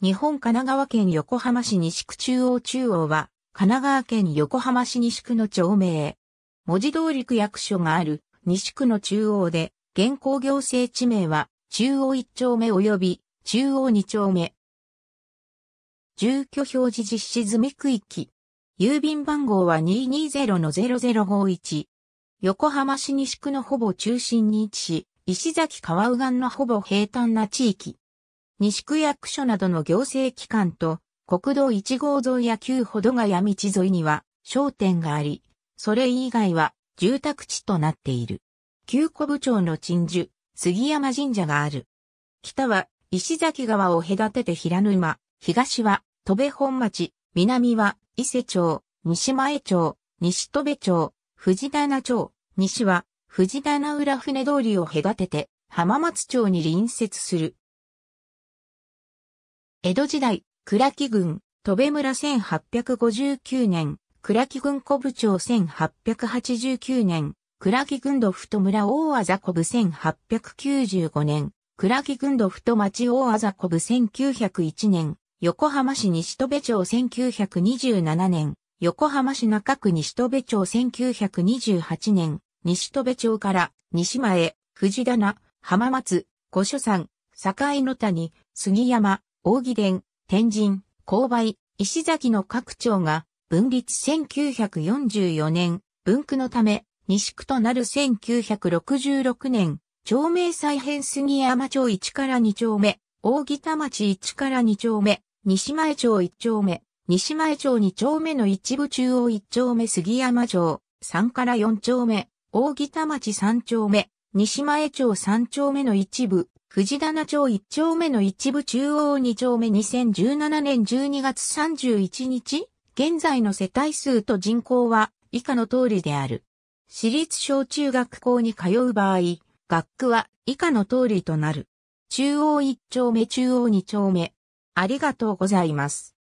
日本神奈川県横浜市西区中央中央は、神奈川県横浜市西区の町名。文字通り区役所がある西区の中央で、現行行政地名は、中央1丁目及び中央2丁目。住居表示実施済み区域。郵便番号は220-0051。横浜市西区のほぼ中心に位置し、石崎川右岸のほぼ平坦な地域。西区役所などの行政機関と、国道1号沿いや旧ほどが闇地沿いには商店があり、それ以外は住宅地となっている。旧古部町の鎮守、杉山神社がある。北は石崎川を隔てて平沼、東は戸部本町、南は伊勢町、西前町、西戸部町、藤棚町、西は藤棚浦船通りを隔てて浜松町に隣接する。江戸時代、倉木郡、戸部村1859年、倉木郡古部町1889年、倉木郡土太村大あざこぶ1895年、倉木郡土太町大あざこぶ1901年、横浜市西戸部町1927年、横浜市中区西戸部町1928年、西戸部町から西前、藤棚、浜松、五所山、境の谷、杉山、大木殿、天神、勾配、石崎の各町が分立1944年、分区のため、西区となる1966年、町名再編杉山町1から2丁目、大木田町1から2丁目、西前町1丁目、西前町2丁目の一部中央1丁目杉山町、3から4丁目、大木田町3丁目、西前町3丁目の一部、藤棚町1丁目の一部中央2丁目2017年12月31日、現在の世帯数と人口は以下の通りである。私立小中学校に通う場合、学区は以下の通りとなる。中央1丁目中央2丁目。ありがとうございます。